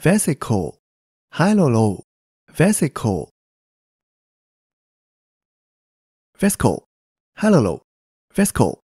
vesicle, hilolo, vesicle, vesicle, hilolo, vesicle.